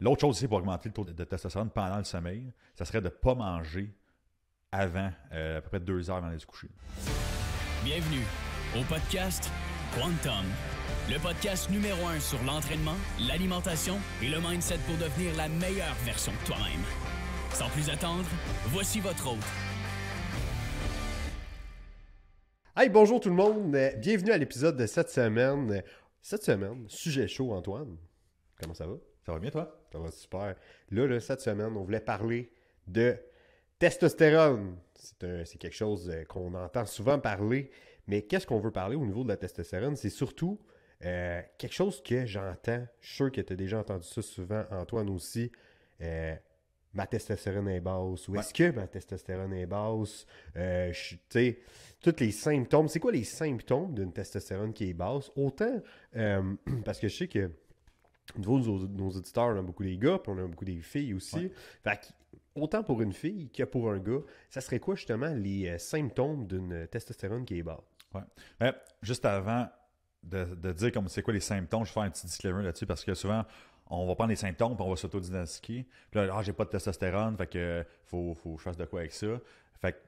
L'autre chose ici pour augmenter le taux de testostérone pendant le sommeil, ça serait de ne pas manger avant, euh, à peu près deux heures avant d'aller se coucher. Bienvenue au podcast Quantum, le podcast numéro un sur l'entraînement, l'alimentation et le mindset pour devenir la meilleure version de toi-même. Sans plus attendre, voici votre hôte, Hey, bonjour tout le monde. Bienvenue à l'épisode de cette semaine. Cette semaine, sujet chaud, Antoine. Comment ça va? Ça va bien, toi? Ça va super. Là, cette semaine, on voulait parler de testostérone. C'est quelque chose euh, qu'on entend souvent parler, mais qu'est-ce qu'on veut parler au niveau de la testostérone? C'est surtout euh, quelque chose que j'entends. Je suis sûr que tu as déjà entendu ça souvent, Antoine aussi. Euh, ma testostérone est basse ou est-ce que ma testostérone est basse? tu sais, tous les symptômes. C'est quoi les symptômes d'une testostérone qui est basse? Autant, parce que je sais que au niveau de nos, auditeurs, on a beaucoup des gars, puis on a beaucoup des filles aussi. autant pour une fille que pour un gars, ça serait quoi justement les euh, symptômes d'une euh, testostérone qui est basse? Ouais. Ben, juste avant de, dire comme c'est quoi les symptômes, je vais faire un petit disclaimer là-dessus parce que souvent on va prendre les symptômes puis on va s'autodidactiquer Puis là, ah, j'ai pas de testostérone, fait que faut, faut que fasse de quoi avec ça. Fait que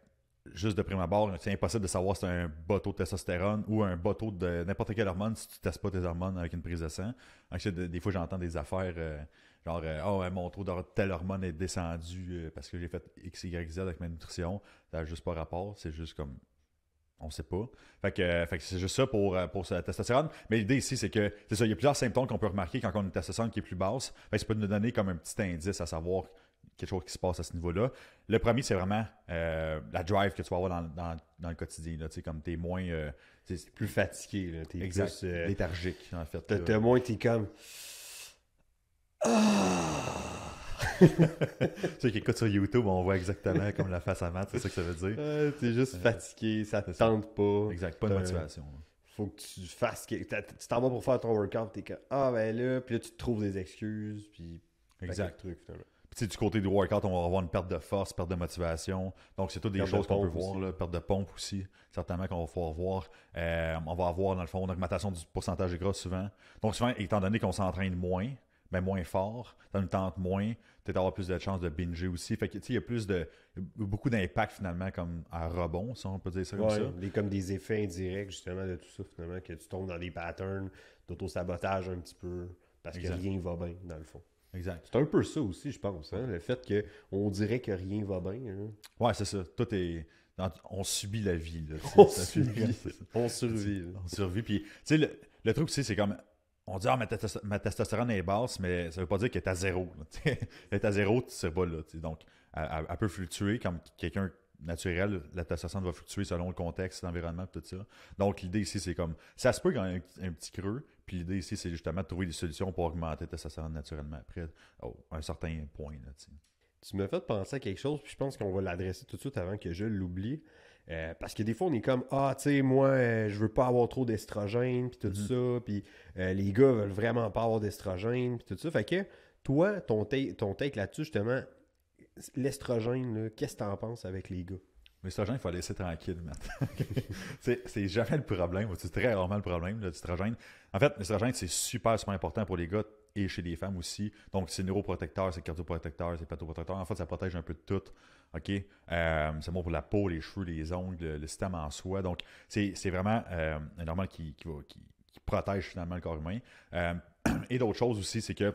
juste de prime abord, c'est impossible de savoir si tu un bateau de testostérone ou un bateau de n'importe quelle hormone si tu ne testes pas tes hormones avec une prise de sang. des, fois, j'entends des affaires euh, genre Oh, mon taux de telle hormone est descendu euh, parce que j'ai fait X, Y, Z avec ma nutrition. Ça n'a juste pas rapport, c'est juste comme on sait pas. Fait que, c'est juste ça pour, pour la testostérone. Mais l'idée ici, c'est que c'est ça, il y a plusieurs symptômes qu'on peut remarquer quand on a une testostérone qui est plus basse. ça peut nous donner comme un petit indice à savoir quelque chose qui se passe à ce niveau-là. Le premier, c'est vraiment euh, la drive que tu vas avoir dans, le quotidien. Là, comme tu es moins. Euh, t'es plus fatigué, tu es euh, léthargique, en fait. T'es, es moins, tu es comme. Ah! Ceux qui écoutent sur YouTube, on voit exactement comme la face à mat, c'est ça que ça veut dire. Tu es juste euh, fatigué, ça te tente pas. Exact, pas de motivation. Faut que tu fasses. Tu t'en vas pour faire ton workout, t'es comme Ah ben là, puis là tu te trouves des excuses, puis. Exact. Truc, du côté du workout, on va avoir une perte de force, perte de motivation. Donc, c'est toutes des choses qu'on peut voir. perte de pompe aussi, certainement qu'on va pouvoir voir. Euh, on va avoir, dans le fond, une augmentation du pourcentage de gras souvent. Donc, souvent, étant donné qu'on s'entraîne moins, mais moins fort, ça nous tente moins, peut-être avoir plus de chances de binger aussi. Fait que, tu sais, il y a plus de, beaucoup d'impact finalement comme un rebond, si on peut dire ça comme ça. comme des effets indirects justement de tout ça finalement, que tu tombes dans des patterns d'auto-sabotage un petit peu parce que rien va bien dans le fond. Exact. C'est un peu ça aussi, je pense. Hein? Le fait qu'on dirait que rien va bien. Hein. Ouais, c'est ça. Tout est. On subit la vie. Là, on, subit. on survit. Hein. on survit. Puis, le, truc, c'est comme. On dit, ah, ma, testostérone est basse, mais ça veut pas dire qu'elle est à zéro. elle est à zéro, tu sais pas, là. Donc, elle, peut fluctuer comme quelqu'un naturel, la testostérone va fluctuer selon le contexte, l'environnement, tout ça. Donc, l'idée ici, c'est comme, ça se peut quand un petit creux, puis l'idée ici, c'est justement de trouver des solutions pour augmenter ta va naturellement après à oh, un certain point. tu me fais penser à quelque chose, puis je pense qu'on va l'adresser tout de suite avant que je l'oublie. Euh, parce que des fois, on est comme Ah, tu sais, moi, je euh, je veux pas avoir trop d'estrogène, puis tout mm-hmm. ça, puis euh, les gars veulent vraiment pas avoir d'estrogène, puis tout ça. Fait que toi, ton, take, là-dessus, justement, l'estrogène, qu'est-ce que tu en penses avec les gars mais il faut laisser tranquille, c'est, c'est jamais le problème, c'est très rarement le problème, le En fait, l'estrogène, c'est super, super important pour les gars et chez les femmes aussi. Donc, c'est neuroprotecteur, c'est cardioprotecteur, c'est protecteur. En fait, ça protège un peu de tout. OK? Euh, c'est bon pour la peau, les cheveux, les ongles, le, système en soi. Donc, c'est, vraiment euh, un normal qui, protège finalement le corps humain. Euh, et d'autres choses aussi, c'est que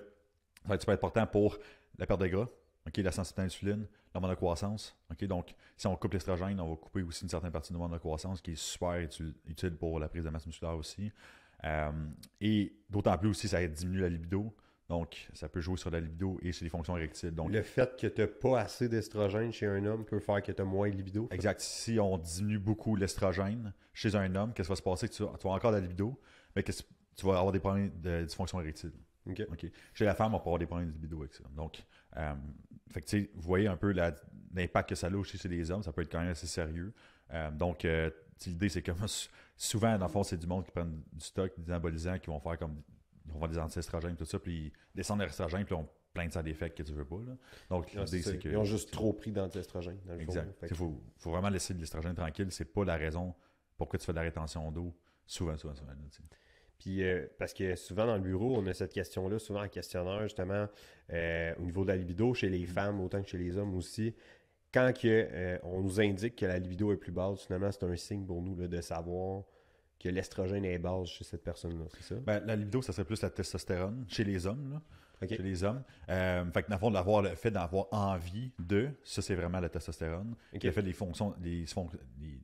ça va être super important pour la perte de gras, OK, la sensibilité à l'insuline, de croissance. ok Donc, si on coupe l'estrogène, on va couper aussi une certaine partie de l'hormone croissance qui est super utile pour la prise de masse musculaire aussi. Euh, et d'autant plus aussi, ça diminue la libido. Donc, ça peut jouer sur la libido et sur les fonctions érectiles. Donc, le fait que tu n'as pas assez d'estrogène chez un homme peut faire que tu as moins de libido. Exact. Si on diminue beaucoup l'estrogène chez un homme, qu'est-ce qui va se passer? Tu, as encore la libido, mais que tu vas avoir des problèmes de dysfonction érectile. Chez la femme, on peut avoir des problèmes de libido avec ça. Donc, euh, fait que, vous voyez un peu l'impact que ça a aussi chez les hommes, ça peut être quand même assez sérieux. Euh, donc, euh, l'idée, c'est que souvent, dans le fond, c'est du monde qui prennent du stock, des qui vont faire comme on va des anti tout ça, puis ils descendent les estrogènes, puis on plein de ça des que tu veux pas. Donc, l'idée, c'est qu'ils ont juste trop pris d'anti-estrogènes. Exact. Il faut, vraiment laisser de l'estrogène tranquille. C'est pas la raison pourquoi tu fais de la rétention d'eau. Souvent, souvent, euh, parce que souvent dans le bureau, on a cette question-là, souvent en questionnaire, justement, euh, au niveau de la libido, chez les mm. femmes autant que chez les hommes aussi. Quand que, euh, on nous indique que la libido est plus basse, finalement, c'est un signe pour nous de savoir que l'estrogène est basse chez cette personne-là, c'est ça? Ben, la libido, ça serait plus la testostérone chez les hommes. Chez les hommes. fait que, dans le fond, d'avoir le fait d'avoir envie de, ça, c'est vraiment la testostérone. Qui a fait des fonctions, les,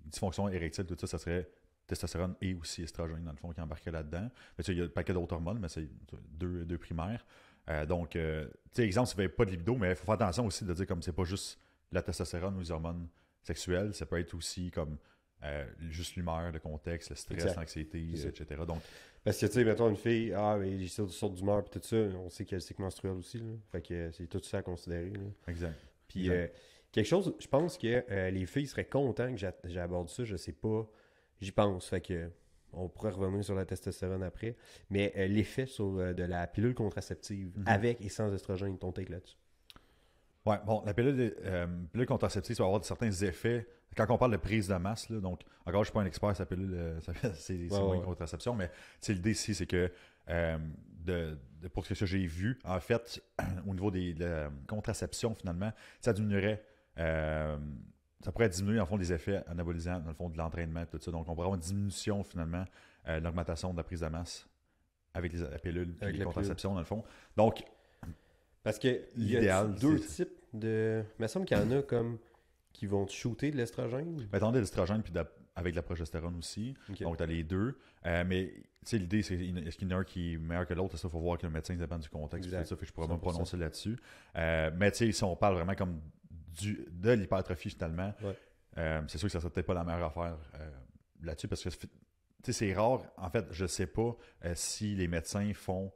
dysfonctions érectiles, tout ça, ça serait testostérone et aussi estrogène, dans le fond, qui embarqué là-dedans. Il y a un paquet d'autres hormones, mais c'est deux, deux primaires. Euh, donc, euh, tu sais, exemple, ça vous pas de libido, mais il faut faire attention aussi de dire comme c'est pas juste la testostérone ou les hormones sexuelles, ça peut être aussi comme euh, juste l'humeur, le contexte, le stress, l'anxiété, etc. Donc, Parce que, tu sais, mettons une fille, ah, mais j'ai sorti sorte d'humeur, puis tout ça, on sait qu'elle est cycle menstruel aussi, Fait que c'est tout ça à considérer, Exact. Puis, quelque chose, je pense que les filles seraient contentes que j'aborde ça, je sais pas J'y pense. Fait que on pourrait revenir sur la testostérone après. Mais euh, l'effet sur euh, de la pilule contraceptive mhm. avec et sans estrogène, ton take là-dessus. Oui, bon, la pilule, euh, pilule, contraceptive, ça va avoir certains effets. Quand on parle de prise de masse, donc encore, je ne suis pas un expert, ça pilule, c'est une contraception, mais l'idée ici, c'est que de, pour ce que j'ai vu, en fait, au niveau des, de contraception, finalement, ça diminuerait ça pourrait diminuer en fond des effets anabolisants, dans le fond de l'entraînement, tout ça. Donc, on pourrait avoir une diminution finalement euh, l'augmentation de la prise de masse avec les, la pilule contraceptions, dans le fond. Donc, parce que l'idéal. Deux types de. Il me semble qu'il y en a comme qui vont te shooter de l'estrogène. Attendez, l'estrogène puis avec de la progestérone aussi. Donc, tu as les deux. Euh, mais mais l'idée, c'est est-ce qu'il y qui est meilleur que l'autre? Ça, il faut voir que le médecin, dépend du contexte. Tout ça, fait que je pourrais pas me prononcer là-dessus. Euh, mais mais si on parle vraiment comme de l'hypertrophie finalement. Euh, c'est sûr que ça serait peut-être pas la meilleure affaire euh, là-dessus parce que c'est rare. En fait, je sais pas euh, si les médecins font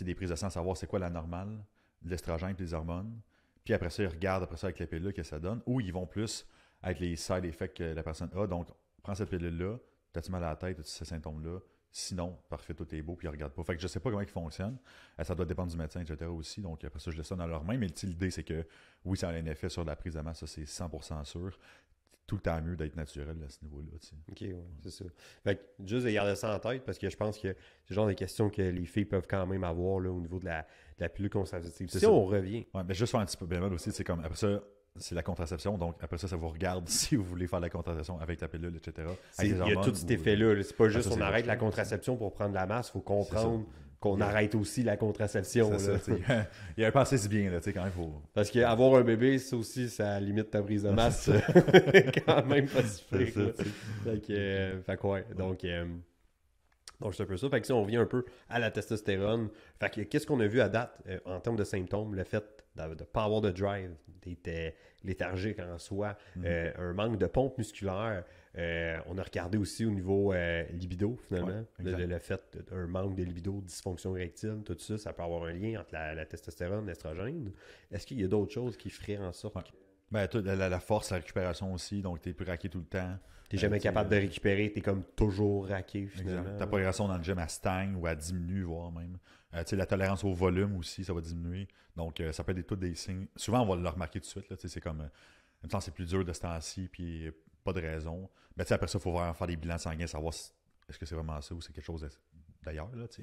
des prises de sang, savoir c'est quoi la normale, l'estrogène et les hormones. Puis après ça, ils regardent après ça avec les pilules que ça donne. Ou ils vont plus avec les side effects que la personne a. Donc, prends cette pilule-là, t'as-tu mal à la tête, as-tu ces symptômes-là, Sinon, parfait, tout est beau, puis ils regardent pas. Fait que je sais pas comment ils fonctionnent. Euh, ça doit dépendre du médecin, etc. aussi. Donc, après ça, je laisse ça dans leur main Mais l'idée, c'est que oui, ça a un effet sur la prise de masse, ça, c'est 100% sûr. Tout le temps mieux d'être naturel à ce niveau-là. OK, c'est ça. Fait juste de garder ça en tête, parce que je pense que c'est genre de questions que les filles peuvent quand même avoir au niveau de la, de la Si on revient. mais juste faire un petit peu bémol aussi, c'est comme après ça, c'est la contraception. Donc, après ça, ça vous regarde si vous voulez faire la contraception avec ta pilule, etc. Il y a tout cet euh, effet-là. C'est pas ah, juste qu'on arrête la contraception pour prendre la masse. Il faut comprendre qu'on arrête aussi la contraception. il y a un passé si bien, là, quand même. Faut... Parce qu'avoir un bébé, ça aussi, ça limite ta prise de masse. quand même pas si fait, euh, Donc, euh, donc, c'est un peu ça. Fait que si on revient un peu à la testostérone, fait qu'est-ce qu'on a vu à date euh, en termes de symptômes? Le fait de ne pas avoir de drive, d'être euh, léthargique en soi, mhm. euh, un manque de pompe musculaire. on a regardé aussi au niveau libido, finalement. le, fait d'un manque de libido, dysfonction érectile tout ça, ça peut avoir un lien entre la, testostérone et l'estrogène. Est-ce qu'il y a d'autres choses qui feraient en sorte que ben, la, force, la récupération aussi, donc tu t'es plus raqué tout le temps. T'es jamais euh, capable de récupérer, tu es comme toujours raqué finalement. pas Ta progression dans le gym, elle stagne ou elle diminue, voire même. Euh, la tolérance au volume aussi, ça va diminuer. Donc, euh, ça peut être des, des signes. Souvent, on va le remarquer tout de suite. C'est comme, en même c'est plus dur de ce temps-ci, puis pas de raison. Mais après ça, il faut vraiment faire des bilans sanguins, savoir si, est-ce que c'est vraiment ça ou c'est quelque chose d'ailleurs. Là, tu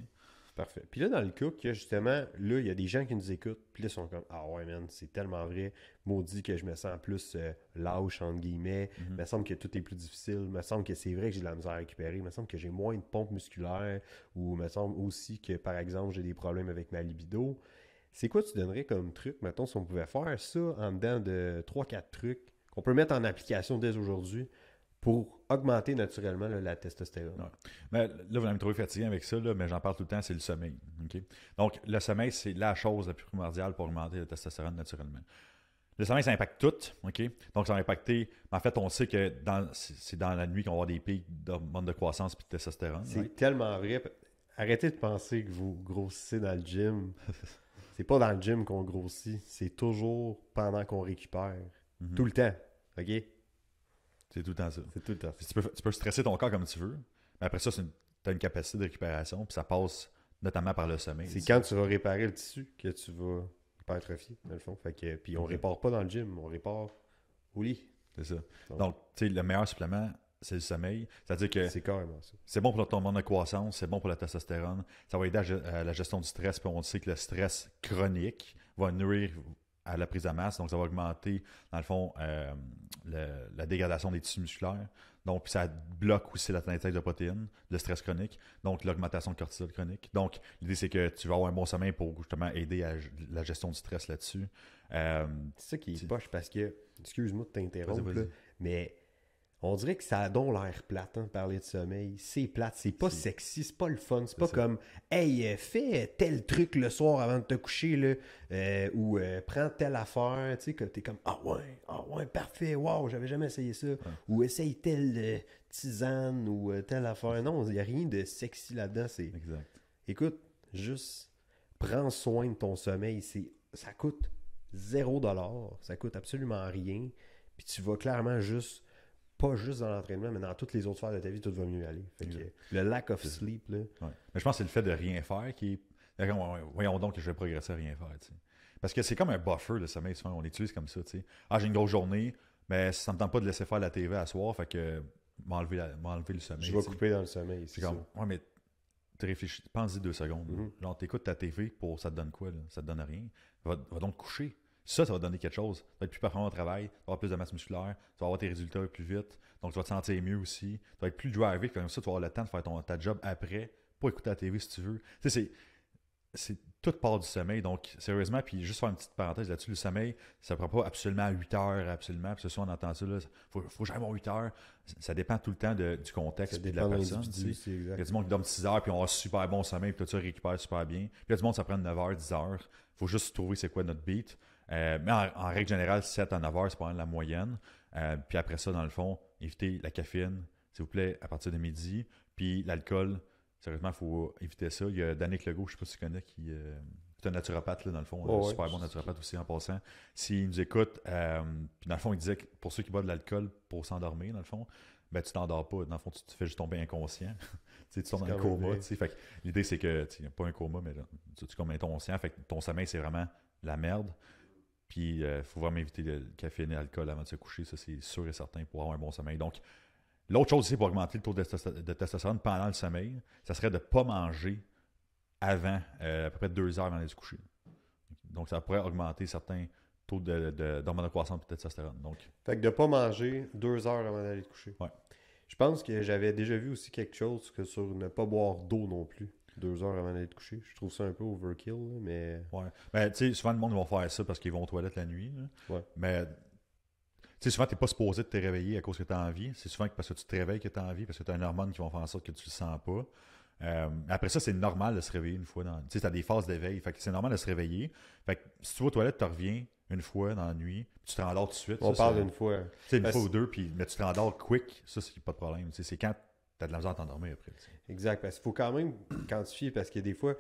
Parfait. Puis là, dans le cas justement, là, il y a des gens qui nous écoutent, puis là, ils sont comme Ah ouais, man, c'est tellement vrai. Maudit que je me sens plus euh, lâche, entre guillemets. Mhm. me semble que tout est plus difficile. Il me semble que c'est vrai que j'ai de la misère à récupérer. Il me semble que j'ai moins de pompe musculaire, Ou il me semble aussi que, par exemple, j'ai des problèmes avec ma libido. C'est quoi tu donnerais comme truc, mettons, si on pouvait faire ça en dedans de 3-4 trucs qu'on peut mettre en application dès aujourd'hui pour augmenter naturellement la testostérone. Mais ben, là, vous allez me trouver fatigué avec ça, mais j'en parle tout le temps, c'est le sommeil. Donc, le sommeil, c'est la chose la plus primordiale pour augmenter la testostérone naturellement. Le sommeil, ça impacte tout, OK? Donc, ça va impacter... En fait, on sait que c'est dans la nuit qu'on va avoir des pics d'hormones de croissance et de testostérone. C'est tellement vrai. Arrêtez de penser que vous grossissez dans le gym. c'est pas dans le gym qu'on grossit. C'est toujours pendant qu'on récupère. Mhm. Tout le temps, OK? C'est tout le temps ça. C'est tout le temps Tu, peux, stresser ton corps comme tu veux, mais après ça, tu as une capacité de récupération, puis ça passe notamment par le sommeil. C'est quand tu vas réparer le tissu que tu vas hypertrophier, dans le fond. que, puis on répare pas dans le gym, on répare au lit. C'est ça. Donc, tu sais, le meilleur supplément, c'est le sommeil. C'est-à-dire que. C'est C'est bon pour ton hormone de croissance, c'est bon pour la testostérone, ça va aider à, euh, la gestion du stress, puis on sait que le stress chronique va nourrir à la prise de masse, donc ça va augmenter, dans le fond, euh, la dégradation des tissus musculaires. Donc, ça bloque aussi la synthèse de protéines, le stress chronique, donc l'augmentation de cortisol chronique. Donc, l'idée, c'est que tu vas avoir un bon sommeil pour justement aider à la gestion du stress là-dessus. Euh, c'est ça qui est parce que, excuse-moi de t'interrompre, mais on dirait que ça a donc l'air plate, hein, parler de sommeil. C'est plate, c'est pas sexy, c'est pas le fun, c'est pas comme Hey, euh, fais tel truc le soir avant de te coucher, euh, ou euh, prends telle affaire, tu sais, que t'es comme Ah ouais, ah ouais, parfait, waouh j'avais jamais essayé ça, ou essaye telle tisane ou telle affaire. Non, il n'y a rien de sexy là-dedans. C'est... Exact. Écoute, juste prends soin de ton sommeil, c'est... ça coûte zéro dollar, ça coûte absolument rien, puis tu vas clairement juste pas juste dans l'entraînement, mais dans toutes les autres sphères de ta vie, tout va mieux aller. le lack of sleep. Là. Mais je pense que c'est le fait de rien faire qui Voyons donc que je vais progresser à rien faire. Parce que c'est comme un buffer, le sommeil, on l'utilise comme ça. Ah, j'ai une grosse journée, mais ça ne me tente pas de laisser faire la TV à soir, fait que m'enlever, la... m'enlever le sommeil. Je vais couper dans le sommeil. C'est comme, ouais, mais tu réfléchis, pense-y deux secondes. Mm mm-hmm. tu Genre, t'écoutes ta TV pour ça te donne quoi, Ça te donne rien. Va, va donc coucher. Ça, ça va donner quelque chose. Tu vas être plus performant au travail, tu vas avoir plus de masse musculaire, tu vas avoir tes résultats plus vite, donc tu vas te sentir mieux aussi, tu vas être plus drivé, comme ça, tu vas avoir le temps de faire ton, ta job après, pour écouter la TV si tu veux. Tu sais, c'est toute part du sommeil. Donc, sérieusement, puis juste faire une petite parenthèse là-dessus, le sommeil, ça prend pas absolument 8 heures, absolument. Puis ce soir, on entend ça, faut, faut jamais 8 heures. Ça dépend tout le temps du contexte et de la personne. Il y a du monde qui dorme 6 heures, puis on a super bon sommeil, puis tu tu récupères super bien. Puis il y a du monde, ça prend 9 heures, 10 heures. faut juste trouver c'est quoi notre beat. Euh, mais en, règle générale, 7 à 9 heures, c'est pas la moyenne. Euh, puis après ça, dans le fond, évitez la caféine, s'il vous plaît, à partir de midi. Puis l'alcool, sérieusement, il faut éviter ça. Il y a Danick Legault, je ne sais pas si tu connais, euh, qui est un naturopathe, là, dans le fond, un super bon naturopathe aussi en passant. S'il nous écoute, puis dans le fond, il disait que pour ceux qui boivent de l'alcool pour s'endormir, dans le fond, ben, tu t'endors pas. Dans le fond, tu te fais juste tomber inconscient. tu tombes dans le coma. L'idée, c'est que, tu pas un coma, mais tu tombes inconscient. Fait que ton sommeil, c'est vraiment la merde. Puis, il euh, faut vraiment éviter le café et l'alcool avant de se coucher, ça c'est sûr et certain, pour avoir un bon sommeil. Donc, l'autre chose aussi pour augmenter le taux de, testostérone pendant le sommeil, ça serait de ne pas manger avant, euh, à peu près deux heures avant d'aller se coucher. Donc, ça pourrait augmenter certains taux de, de, d'hormones de, croissance et de testostérone. Donc... Fait que de ne pas manger deux heures avant d'aller se coucher. Ouais. Je pense que j'avais déjà vu aussi quelque chose que sur ne pas boire d'eau non plus. Deux heures avant d'aller te coucher. Je trouve ça un peu overkill, mais. Ouais. Mais ben, tu sais, souvent le monde va faire ça parce qu'ils vont aux toilettes la nuit. Ouais. Mais tu sais, souvent, tu n'es pas supposé de te réveiller à cause que tu as envie. C'est souvent parce que tu te réveilles que tu as envie, parce que tu as une hormone qui vont faire en sorte que tu le sens pas. Euh, après ça, c'est normal de se réveiller une fois dans. Tu sais, tu as des phases d'éveil. Fait que c'est normal de se réveiller. Fait que si tu vas aux toilettes, tu reviens une fois dans la nuit, puis tu te rendors tout de suite. On parle d'une fois. Tu une fois ou deux, puis mais tu te rendors quick. Ça, c'est pas de problème. c'est quand de la misère à t'endormir après. Exact. Parce qu'il faut quand même quantifier parce qu'il y a des fois,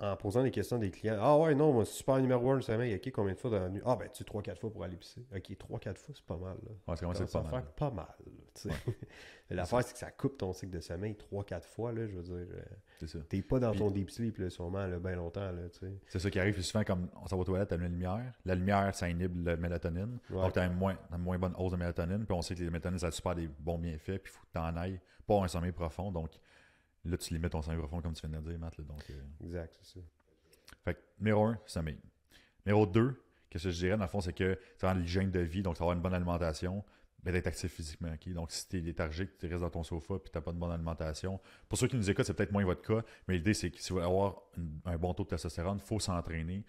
en posant des questions des clients. Ah ouais, non, moi, super numéro 1 le sommeil. OK, combien de fois dans la nuit? Ah ben, tu 3-4 fois pour aller pisser. OK, 3-4 fois, c'est pas mal. Ah, c'est pas, mal. Pas mal L'affaire, c'est que ça coupe ton cycle de sommeil 3-4 fois, là, je veux dire. Euh, c'est ça. T'es pas dans ton deep sleep, sûrement, le bien longtemps, là, tu sais. C'est ça qui arrive, souvent, comme on s'en va aux toilettes, t'as la lumière. La lumière, ça inhibe la mélatonine. Donc, t'as une moins, moins bonne hausse de mélatonine. Puis on sait que les mélatonine ça a super des bons bienfaits. Puis faut que t'en ailles. Pas un sommeil profond. Donc, Là, tu limites mets ton sang profond, comme tu viens de le dire, Matt. donc, euh, Exact, c'est ça. Fait que, numéro ça m'aide. Numéro 2, qu'est-ce que je dirais, dans le fond, c'est que tu as l'hygiène de vie, donc tu avoir une bonne alimentation, ben, d'être actif physiquement. ok Donc, si tu es léthargique, tu restes dans ton sofa puis tu n'as pas de bonne alimentation. Pour ceux qui nous écoutent, c'est peut-être moins votre cas, mais l'idée, c'est que si vous voulez avoir un bon taux de testostérone, il faut s'entraîner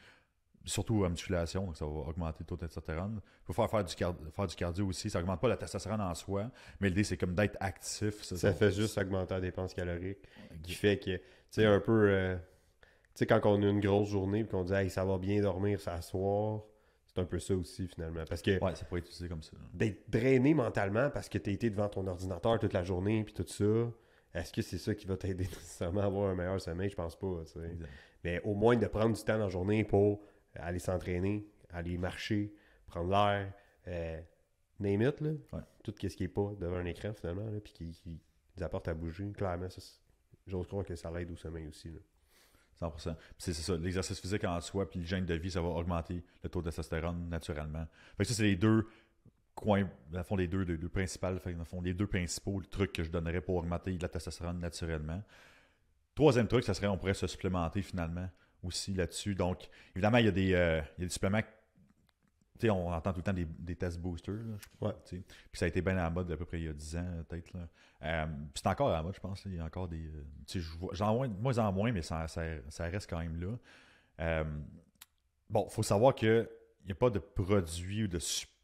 surtout à musculation, donc ça va augmenter le taux de Il faut faire, du faire du cardio aussi, ça augmente pas la testostérone en soi, mais l'idée c'est comme d'être actif. Ça, fait juste augmenter la dépense calorique, qui fait que, tu sais, un peu, euh, tu sais, quand on a une grosse journée et qu'on dit, hey, ça va bien dormir, s'asseoir, c'est un peu ça aussi finalement. Parce que. Ouais, ça pourrait être utilisé comme ça. D'être drainé mentalement parce que tu as été devant ton ordinateur toute la journée puis tout ça. Est-ce que c'est ça qui va t'aider nécessairement à avoir un meilleur sommeil? Je pense pas. Mais au moins de prendre du temps dans la journée pour aller s'entraîner, aller marcher, prendre l'air, euh, name Tout ce qui n'est pas devant un écran, finalement, puis qui, nous apporte à bouger. Clairement, j'ose croire que ça l'aide au sommeil aussi. 100%. C'est ça, l'exercice physique en soi, puis le gène de vie, ça va augmenter le taux de testostérone naturellement. Fait que ça, c'est les deux coins, les deux, deux principales, fait les deux principaux trucs que je donnerais pour augmenter la testostérone naturellement. Troisième truc, ça serait on pourrait se supplémenter finalement aussi là-dessus. Donc, évidemment, il y a des, euh, il y a des suppléments. Tu on entend tout le temps des, des tests boosters. Puis ça a été bien à la mode à peu près il y a 10 ans, peut-être. Euh, c'est encore à la mode, je pense. Il y a encore des. Euh, j'en vois moins en moins, mais ça, ça, reste quand même là. bon, il faut savoir qu'il n'y a pas de produit ou de.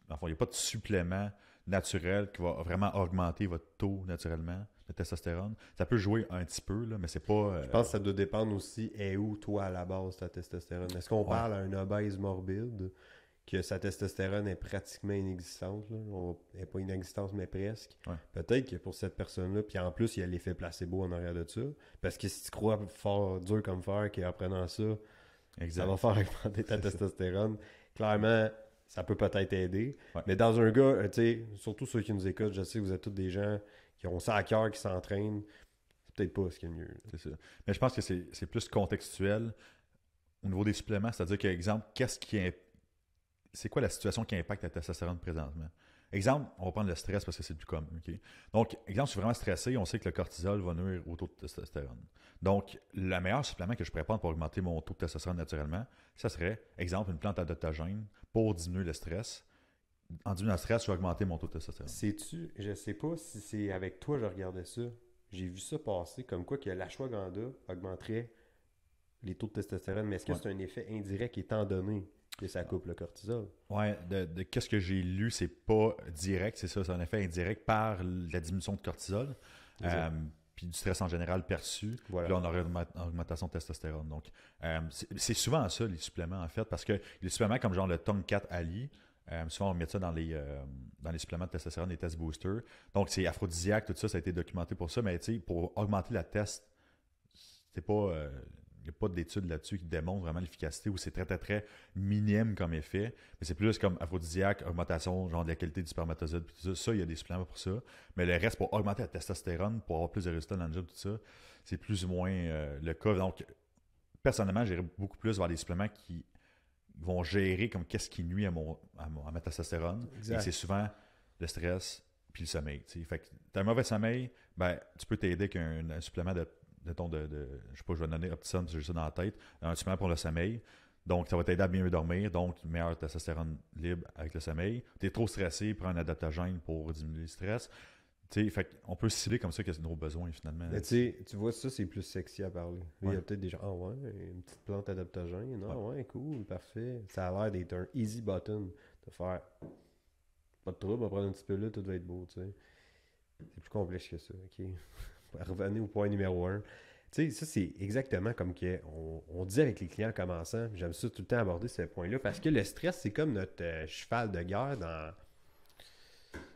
Enfin, il n'y a pas de supplément naturel qui va vraiment augmenter votre taux naturellement testostérone. Ça peut jouer un petit peu, là, mais c'est pas. Euh, Je pense que ça doit dépendre aussi et où toi à la base ta testostérone. Est-ce qu'on parle à un obèse morbide que sa testostérone est pratiquement inexistante, elle n'est pas inexistante, mais presque. Peut-être que pour cette personne-là, puis en plus, il y a l'effet placebo en arrière de ça. Parce que si tu crois fort, dur comme fer, qu'en prenant ça, ça va faire augmenter ta testostérone, clairement, ça peut peut-être aider. Mais dans un gars, euh, tu surtout ceux qui nous écoutent, je sais que vous êtes tous des gens qui ont ça à cœur, qui s'entraînent. C'est peut-être pas ce qui est mieux. C'est ça. Mais je pense que c'est plus contextuel au niveau des suppléments. C'est-à-dire qu'exemple, qu'est-ce qui est. C'est quoi la situation qui impacte la testostérone présentement? Exemple, on va prendre le stress parce que c'est du plus commun. Donc, exemple, je suis vraiment stressé, on sait que le cortisol va nuire au taux de testostérone. Donc, le meilleur supplément que je pourrais prendre pour augmenter mon taux de testostérone naturellement, ça serait, exemple, une plante adaptogène pour diminuer le stress. En diminuant le stress, je vais augmenter mon taux de testostérone. Sais-tu, je sais pas si c'est avec toi, je regardais ça. J'ai vu ça passer comme quoi que l'ashwagandha augmenterait les taux de testostérone, mais est-ce que c'est un effet indirect étant donné et ça coupe le cortisol. Ouais, de, qu'est-ce que j'ai lu, c'est pas direct, c'est ça, c'est un effet indirect par la diminution de cortisol. Euh, puis du stress en général perçu. là, on aurait une augmentation de testostérone. Donc, euh, c'est souvent ça, les suppléments, en fait, parce que les suppléments comme genre le 4 Ali, euh, souvent, on met ça dans les, euh, dans les suppléments de testostérone, les test boosters. Donc, c'est aphrodisiaque, tout ça, ça a été documenté pour ça. Mais, tu sais, pour augmenter la test, c'est pas, pas d'études là-dessus qui démontrent vraiment l'efficacité ou c'est très, très, très minime comme effet. Mais c'est plus comme aphrodisiaque, augmentation, genre de la qualité du spermatozoïde, tout ça. il y a des suppléments pour ça. Mais le reste, pour augmenter la testostérone, pour avoir plus de résultats dans le job, tout ça, c'est plus ou moins euh, le cas. Donc, personnellement, j'irais beaucoup plus vers des suppléments qui vont gérer comme qu'est-ce qui nuit à, mon, à, ma testostérone. Et c'est souvent le stress, puis le sommeil. Fait t'as un mauvais sommeil, ben, tu peux t'aider avec un, supplément de je de, je sais pas, je vais donner petit j'ai ça dans la tête, un supplément pour le sommeil. Donc, ça va t'aider à bien mieux dormir, donc meilleur testostérone libre avec le sommeil. Tu es trop stressé, prends un adaptogène pour diminuer le stress. Tu fait on peut cibler comme ça que c'est nos besoins finalement. tu vois, ça c'est plus sexy à parler. Il y a peut-être des gens, ah ouais, une petite plante adaptogène, ah ouais. cool, parfait. Ça a l'air d'être un easy button de faire pas de trouble, on va prendre un petit peu là, tout va être beau, tu sais. C'est plus complexe que ça, ok revenez au point numéro un. Tu sais, ça, c'est exactement comme que on, dit avec les clients commençant. J'aime ça tout le temps aborder ce point-là parce que le stress, c'est comme notre euh, cheval de guerre dans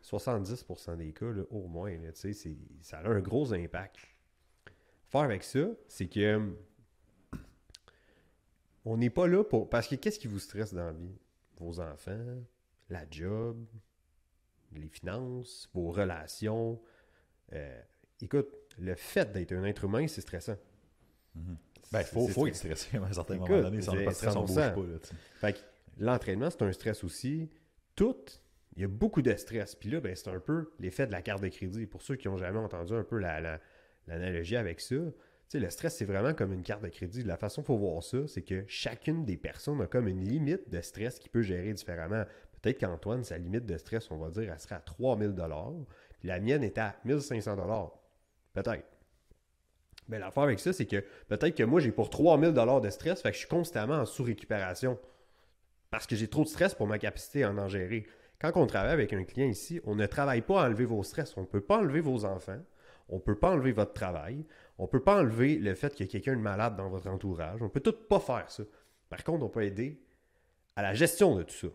70% des cas, au moins. tu sais, ça a un gros impact. Faire avec ça, c'est que hum, on n'est pas là pour. Parce que qu'est-ce qui vous stresse dans la vie Vos enfants, la job, les finances, vos relations. Euh, écoute, le fait d'être un être humain, c'est stressant. il mhm. ben, faut, être stressé à un certain moment donné. Sans pas. l'entraînement, c'est un stress aussi. Tout, il y a beaucoup de stress. Puis là, ben, c'est un peu l'effet de la carte de crédit. Pour ceux qui n'ont jamais entendu un peu l'analogie avec ça, le stress, c'est vraiment comme une carte de crédit. La façon faut voir ça, c'est que chacune des personnes a comme une limite de stress qu'il peut gérer différemment. Peut-être qu'Antoine, sa limite de stress, on va dire, elle serait à 3000 dollars, puis la mienne est à 1500 Peut-être. Mais ben, l'affaire avec ça, c'est que peut-être que moi, j'ai pour 3000 de stress, fait que je suis constamment en sous-récupération. Parce que j'ai trop de stress pour ma capacité à en, gérer. Quand on travaille avec un client ici, on ne travaille pas à enlever vos stress. On ne peut pas enlever vos enfants. On ne peut pas enlever votre travail. On ne peut pas enlever le fait qu'il y a quelqu'un de malade dans votre entourage. On ne peut tout pas faire ça. Par contre, on peut aider à la gestion de tout ça.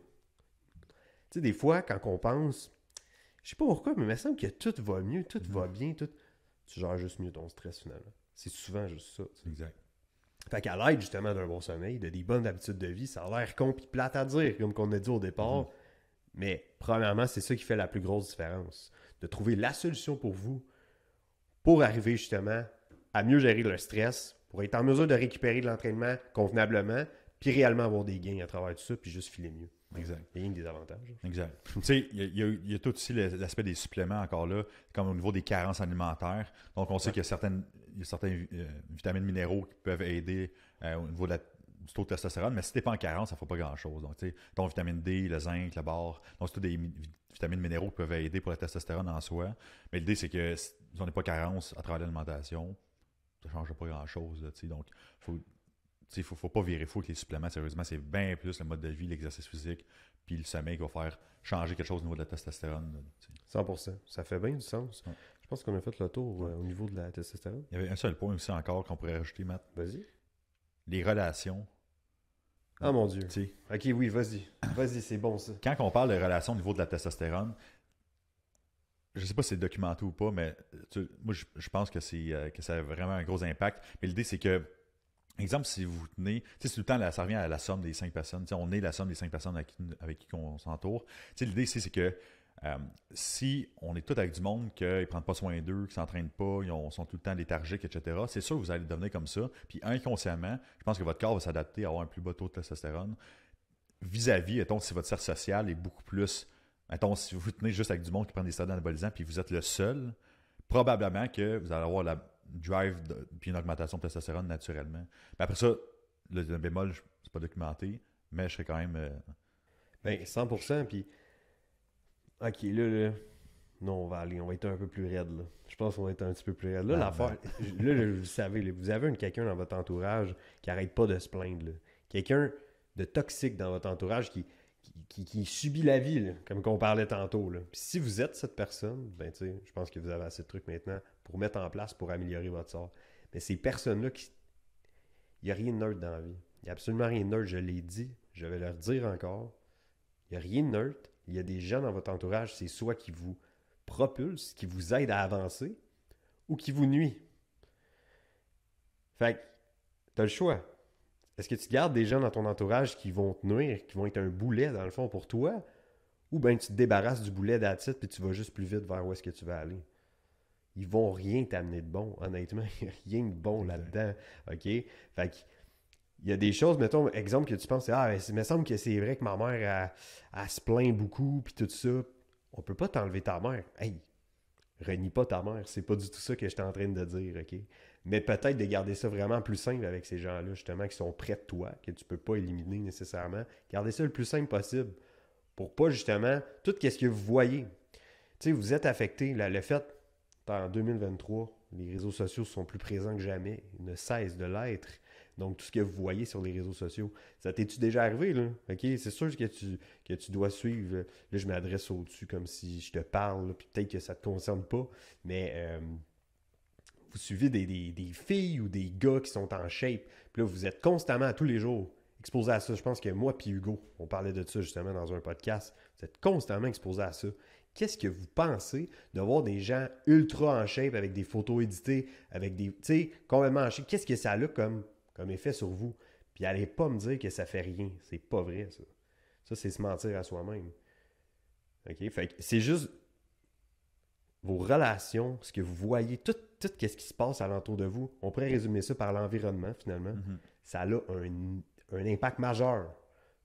Tu sais, des fois, quand on pense, je sais pas pourquoi, mais il me semble que tout va mieux, tout va mm. bien, tout tu gères juste mieux ton stress finalement. C'est souvent juste ça. C'est Exact. Fait qu'à l'aide justement d'un bon sommeil, de des bonnes habitudes de vie, ça a l'air con pis plate à dire, comme qu'on a dit au départ. Mm-hmm. Mais premièrement, c'est ça qui fait la plus grosse différence. De trouver la solution pour vous pour arriver justement à mieux gérer le stress, pour être en mesure de récupérer de l'entraînement convenablement, puis réellement avoir des gains à travers tout ça, puis juste filer mieux. Exact. Il y a Exact. tu sais, il y, a tout aussi l'aspect des suppléments encore là, comme au niveau des carences alimentaires. Donc, on sait qu'il y a certaines, y euh, vitamines, minéraux qui peuvent aider euh, au niveau de du taux de testostérone, mais si t'es pas en carence, ça ne fait pas grand-chose. Donc, tu sais, ton vitamine D, le zinc, le barre, donc c'est tout des vitamines, minéraux qui peuvent aider pour la testostérone en soi. Mais l'idée, c'est que si on n'est pas carence à travers l'alimentation, ça ne change pas grand-chose. Donc, il faut il faut, pas virer fou avec les suppléments, sérieusement. C'est bien plus le mode de vie, l'exercice physique, puis le sommeil qui va faire changer quelque chose au niveau de la testostérone. 100%. Ça fait bien du sens. Je pense qu'on a fait le tour euh, au niveau de la testostérone. Il y avait un seul point aussi encore qu'on pourrait rajouter, Matt. Vas-y. Les relations. Ah mon Dieu. Ok, oui, vas-y. Vas-y, c'est bon ça. Quand on parle de relations au niveau de la testostérone, je sais pas si c'est documenté ou pas, mais moi je, pense que euh, que ça a vraiment un gros impact. Mais l'idée c'est que Exemple, si vous tenez, tu tout le temps, ça revient à la somme des cinq personnes. Tu on est la somme des cinq personnes avec qui, on s'entoure. Tu l'idée, c'est que euh, si on est tout avec du monde qu'ils ne prennent pas soin d'eux, qu'ils s'entraînent pas, ils ont, sont tout le temps léthargiques, etc., c'est sûr que vous allez devenir comme ça. Puis inconsciemment, je pense que votre corps va s'adapter à avoir un plus bas taux de testostérone. Vis-à-vis, si votre cercle social est beaucoup plus. Mettons, si vous, tenez juste avec du monde qui prend des stades anabolisants, puis vous êtes le seul, probablement que vous allez avoir la drive, puis une augmentation de testostérone naturellement. après ça, le, bémol, c'est pas documenté, mais je serais quand même. 100%, euh, ben, puis. Ok, là, là. Non, on va aller, on va être un peu plus raide, là. Je pense qu'on va être un petit peu plus raide. Là, ben, l'affaire. Ben. là, vous savez, vous avez quelqu'un dans votre entourage qui n'arrête pas de se plaindre, Quelqu'un de toxique dans votre entourage qui. Qui, subit la vie, comme qu'on parlait tantôt. Là. si vous êtes cette personne, ben, je pense que vous avez assez de trucs maintenant pour mettre en place pour améliorer votre sort. Mais ces personnes-là qui. Il n'y a rien de neutre dans la vie. Il n'y a absolument rien de neutre, je l'ai dit, je vais leur dire encore. Il n'y a rien de neutre. Il y a des gens dans votre entourage, c'est soit qui vous propulse, qui vous aide à avancer, ou qui vous nuit. Fait que, as le choix. Est-ce que tu gardes des gens dans ton entourage qui vont te nuire, qui vont être un boulet dans le fond pour toi, ou bien tu te débarrasses du boulet d'attitude et tu vas juste plus vite vers où est-ce que tu vas aller? ils vont rien t'amener de bon. Honnêtement, il n'y a rien de bon là-dedans. OK? Fait il y a des choses, mettons, exemple que tu penses, ah, il me semble que c'est vrai que ma mère, se plaint beaucoup, puis tout ça. On peut pas t'enlever ta mère. Hey, renie pas ta mère. C'est pas du tout ça que je suis en train de dire, OK? Mais peut-être de garder ça vraiment plus simple avec ces gens-là, justement, qui sont près de toi, que tu peux pas éliminer nécessairement. Garder ça le plus simple possible pour pas, justement, tout ce que vous voyez. Tu sais, vous êtes affecté, là, le fait en 2023, les réseaux sociaux sont plus présents que jamais, ils ne cessent de l'être. Donc, tout ce que vous voyez sur les réseaux sociaux, ça t'es-tu déjà arrivé, là? OK? C'est sûr que tu, que tu dois suivre. Là, je m'adresse au-dessus comme si je te parle, puis peut-être que ça ne te concerne pas, mais euh, vous suivez des, filles ou des gars qui sont en shape, puis là, vous êtes constamment, à tous les jours, exposé à ça. Je pense que moi puis Hugo, on parlait de ça justement dans un podcast. Vous êtes constamment exposé à ça. Qu'est-ce que vous pensez de voir des gens ultra en shape avec des photos éditées, avec des. Tu sais, complètement en shape? Qu'est-ce que ça a comme, comme effet sur vous? Puis allez pas me dire que ça fait rien. C'est pas vrai, ça. Ça, c'est se mentir à soi-même. OK? Fait que c'est juste vos relations, ce que vous voyez, tout, tout ce qui se passe alentour de vous. On pourrait résumer ça par l'environnement, finalement. Mm-hmm. Ça a un, un, impact majeur.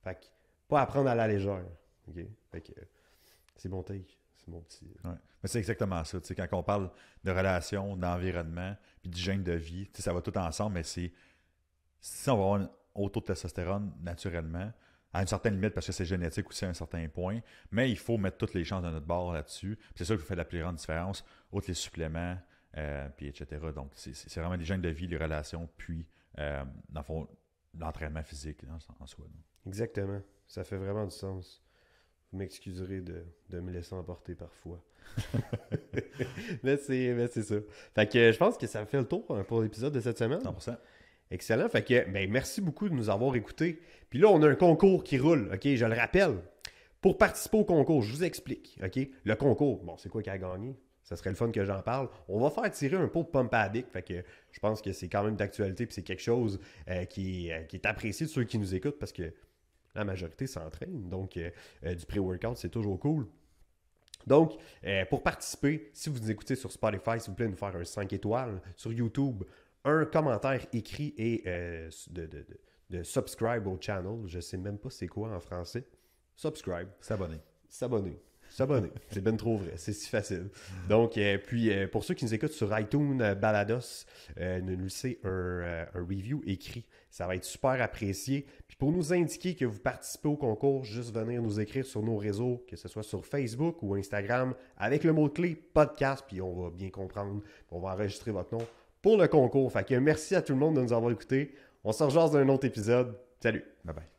Fait que, pas apprendre à la légère. OK? Fait que, c'est bon take c'est euh. Mais c'est exactement ça. Quand on parle de relations, d'environnement, puis gène de vie, ça va tout ensemble, mais c'est. Si on va avoir taux de testostérone naturellement, à une certaine limite, parce que c'est génétique aussi à un certain point, mais il faut mettre toutes les chances de notre bord là-dessus. C'est ça qui fait la plus grande différence, autres les suppléments, euh, puis etc. Donc, c'est vraiment gène de vie, les relations, puis, euh, dans fond, l'entraînement physique en, soi. Exactement. Ça fait vraiment du sens. Vous m'excuserez de, me laisser emporter parfois. mais c'est ça. Fait que je pense que ça fait le tour hein, pour l'épisode de cette semaine. 100%. Excellent. Fait que, ben, merci beaucoup de nous avoir écoutés. Puis là, on a un concours qui roule, OK? Je le rappelle. Pour participer au concours, je vous explique, OK? Le concours, bon, c'est quoi qui a gagné? Ça serait le fun que j'en parle. On va faire tirer un pot de pompe Fait que je pense que c'est quand même d'actualité puis c'est quelque chose euh, qui, euh, qui est apprécié de ceux qui nous écoutent parce que la majorité s'entraîne. Donc, euh, euh, du pré-workout, c'est toujours cool. Donc, euh, pour participer, si vous nous écoutez sur Spotify, s'il vous plaît, nous faire un 5 étoiles. Sur YouTube, un commentaire écrit et de, subscribe au channel. Je sais même pas c'est quoi en français. Subscribe. S'abonner. S'abonner s'abonner. C'est bien trop vrai, c'est si facile. Donc, puis pour ceux qui nous écoutent sur iTunes, Balados, nous laissez un, un, review écrit. Ça va être super apprécié. Puis pour nous indiquer que vous participez au concours, juste venir nous écrire sur nos réseaux, que ce soit sur Facebook ou Instagram, avec le mot-clé podcast, puis on va bien comprendre. On va enregistrer votre nom pour le concours. Fait que merci à tout le monde de nous avoir écoutés. On se rejoint dans un autre épisode. Salut. Bye bye.